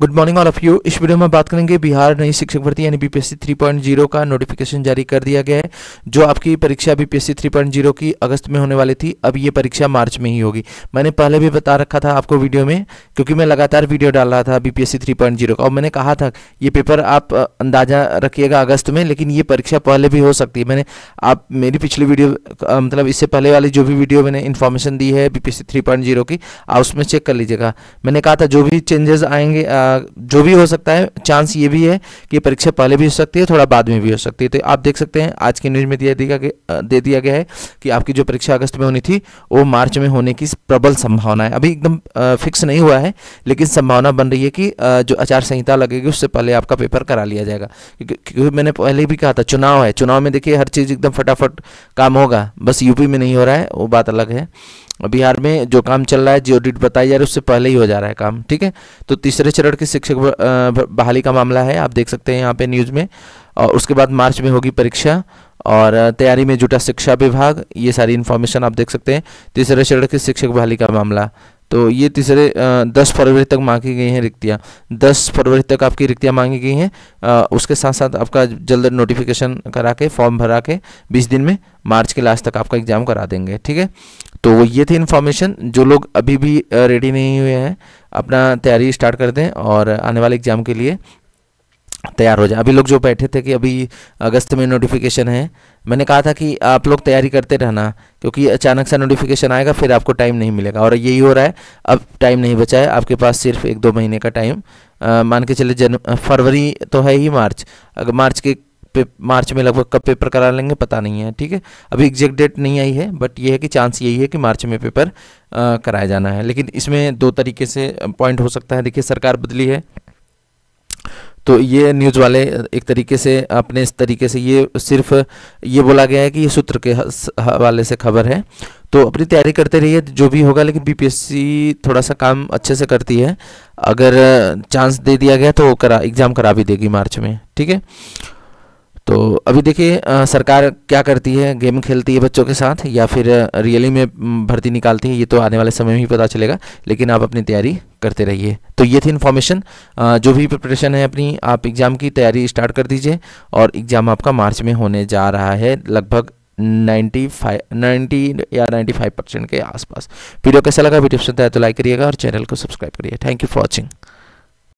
good morning all of you इस video में बात करेंगे बिहार नई शिक्षक भर्ती यानी बीपीएससी 3.0 का नोटिफिकेशन जारी कर दिया गया है जो आपकी परीक्षा बीपीएससी 3.0 की अगस्त में होने वाली थी अब ये परीक्षा मार्च में ही होगी मैंने पहले भी बता रखा था आपको वीडियो में क्योंकि मैं लगातार वीडियो डाल रहा था बीपीएससी 3.0 का और मैंने कहा था ये पेपर आप अंदाजा रखिएगा अगस्त में लेकिन ये परीक्षा पहले भी हो सकती है मैंने आप मेरी पिछली वीडियो मतलब इससे पहले वाली जो भी वीडियो मैंने इन्फॉर्मेशन दी है बी पी की आप उसमें चेक कर लीजिएगा मैंने कहा था जो भी चेंजेस आएंगे जो भी हो सकता है चांस ये भी है कि परीक्षा पहले भी हो सकती है थोड़ा बाद में भी हो सकती है तो आप देख सकते हैं आज की न्यूज़ में दिया दिया दे दिया गया है कि आपकी जो परीक्षा अगस्त में होनी थी वो मार्च में होने की प्रबल संभावना है अभी एकदम फिक्स नहीं हुआ है लेकिन संभावना बन रही है कि जो आचार संहिता लगेगी उससे पहले आपका पेपर करा लिया जाएगा क्योंकि मैंने पहले भी कहा था चुनाव है चुनाव में देखिए हर चीज़ एकदम फटाफट काम होगा बस यूपी में नहीं हो रहा है वो बात अलग है बिहार में जो काम चल रहा है जी ऑडिट बताई जा रही है उससे पहले ही हो जा रहा है काम ठीक है तो तीसरे चरण के शिक्षक बहाली का मामला है आप देख सकते हैं यहाँ पे न्यूज़ में और उसके बाद मार्च में होगी परीक्षा और तैयारी में जुटा शिक्षा विभाग ये सारी इन्फॉर्मेशन आप देख सकते हैं तीसरे चरण की शिक्षक बहाली का मामला तो ये तीसरे दस फरवरी तक मांगी गई हैं रिक्तियाँ दस फरवरी तक आपकी रिक्तियाँ मांगी गई हैं उसके साथ साथ आपका जल्द नोटिफिकेशन करा के फॉर्म भरा के बीस दिन में मार्च के लास्ट तक आपका एग्जाम करा देंगे ठीक है तो ये थी इन्फॉर्मेशन जो लोग अभी भी रेडी नहीं हुए हैं अपना तैयारी स्टार्ट कर दें और आने वाले एग्जाम के लिए तैयार हो जाए अभी लोग जो बैठे थे कि अभी अगस्त में नोटिफिकेशन है मैंने कहा था कि आप लोग तैयारी करते रहना क्योंकि अचानक से नोटिफिकेशन आएगा फिर आपको टाइम नहीं मिलेगा और यही हो रहा है अब टाइम नहीं बचा है आपके पास सिर्फ एक दो महीने का टाइम मान के चले जन फरवरी तो है ही मार्च अगर मार्च के मार्च में लगभग कब पेपर करा लेंगे पता नहीं है ठीक है अभी एग्जैक्ट डेट नहीं आई है बट ये है कि चांस यही है कि मार्च में पेपर कराया जाना है लेकिन इसमें दो तरीके से पॉइंट हो सकता है देखिए सरकार बदली है तो ये न्यूज़ वाले एक तरीके से अपने इस तरीके से ये सिर्फ ये बोला गया है कि ये सूत्र के हवाले से खबर है तो अपनी तैयारी करते रहिए जो भी होगा लेकिन बीपीएससी थोड़ा सा काम अच्छे से करती है अगर चांस दे दिया गया तो करा एग्ज़ाम करा भी देगी मार्च में ठीक है तो अभी देखिए सरकार क्या करती है गेम खेलती है बच्चों के साथ या फिर रियली में भर्ती निकालती है ये तो आने वाले समय में ही पता चलेगा लेकिन आप अपनी तैयारी करते रहिए तो ये थी इन्फॉर्मेशन जो भी प्रिपरेशन है अपनी आप एग्ज़ाम की तैयारी स्टार्ट कर दीजिए और एग्ज़ाम आपका मार्च में होने जा रहा है लगभग 95 90 या 95 परसेंट के आसपास वीडियो कैसा लगा वीडियो पसंद आया तो लाइक करिएगा और चैनल को सब्सक्राइब करिए थैंक यू फॉर वॉचिंग